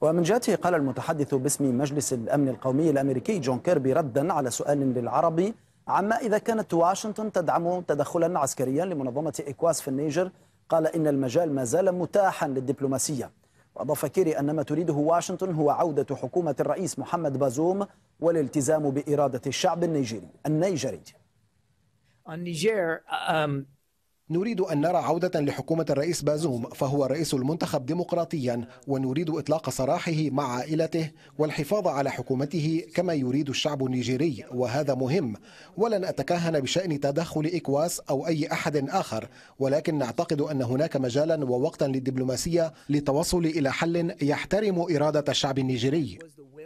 ومن جهته قال المتحدث باسم مجلس الأمن القومي الأمريكي جون كيربي ردا على سؤال للعربي عما إذا كانت واشنطن تدعم تدخلا عسكريا لمنظمة إكواس في النيجر قال إن المجال ما زال متاحا للدبلوماسية وأضاف كيري أن ما تريده واشنطن هو عودة حكومة الرئيس محمد بازوم والالتزام بإرادة الشعب النيجيري النيجري نريد أن نرى عودة لحكومة الرئيس بازوم فهو الرئيس المنتخب ديمقراطيا ونريد إطلاق سراحه مع عائلته والحفاظ على حكومته كما يريد الشعب النيجيري وهذا مهم ولن أتكهن بشأن تدخل إكواس أو أي أحد آخر ولكن نعتقد أن هناك مجالا ووقتا للدبلوماسية للتوصل إلى حل يحترم إرادة الشعب النيجيري